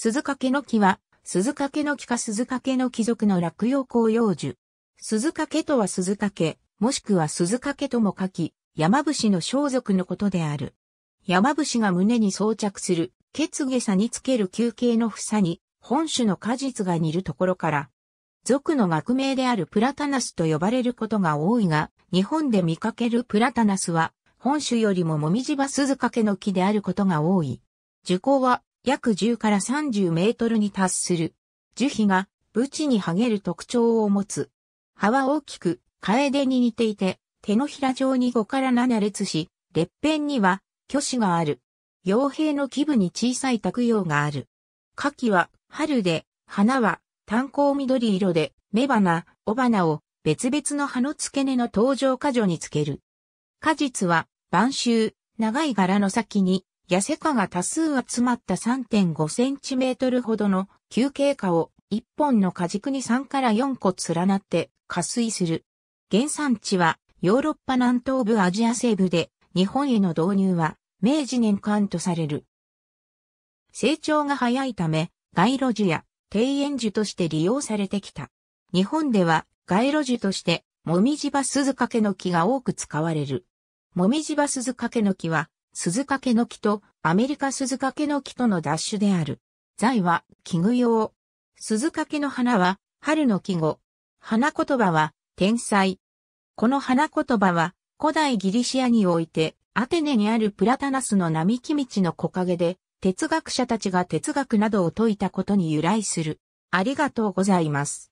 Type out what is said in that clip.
鈴掛の木は、鈴掛の木か鈴掛の貴族の落葉紅葉樹。鈴掛とは鈴掛、もしくは鈴掛とも書き、山伏の装束のことである。山伏が胸に装着する、ツ下さにつける休憩の房に、本種の果実が似るところから、族の学名であるプラタナスと呼ばれることが多いが、日本で見かけるプラタナスは、本種よりももみじば鈴掛の木であることが多い。樹高は約10から30メートルに達する。樹皮が、ブチに剥げる特徴を持つ。葉は大きく、カエデに似ていて、手のひら状に5から7列し、列片には、巨子がある。傭兵の基部に小さい卓葉がある。花器は春で、花は炭鉱緑色で、雌花、雄花を別々の葉の付け根の登場果所につける。果実は晩秋、長い柄の先に痩せ化が多数集まった3.5センチメートルほどの休憩化を1本の果軸に3から4個連なって加水する。原産地はヨーロッパ南東部アジア西部で日本への導入は明治年間とされる。成長が早いため街路樹や庭園樹として利用されてきた。日本では街路樹としてもみじば鈴掛けの木が多く使われる。もみじば鈴掛けの木は鈴掛けの木とアメリカ鈴掛の木との脱ュである。材は器具用。鈴掛の花は春の季語。花言葉は天才。この花言葉は古代ギリシアにおいてアテネにあるプラタナスの並木道の木陰で哲学者たちが哲学などを説いたことに由来する。ありがとうございます。